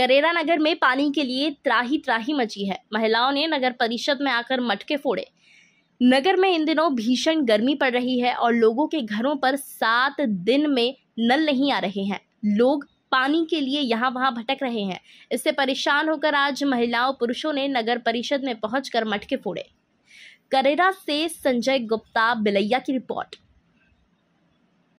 करेरा नगर में पानी के लिए त्राही त्राही मची है महिलाओं ने नगर परिषद में आकर मटके फोड़े नगर में इन दिनों भीषण गर्मी पड़ रही है और लोगों के घरों पर सात दिन में नल नहीं आ रहे हैं लोग पानी के लिए यहाँ वहाँ भटक रहे हैं इससे परेशान होकर आज महिलाओं पुरुषों ने नगर परिषद में पहुँच मटके फोड़े करेरा से संजय गुप्ता बिलैया की रिपोर्ट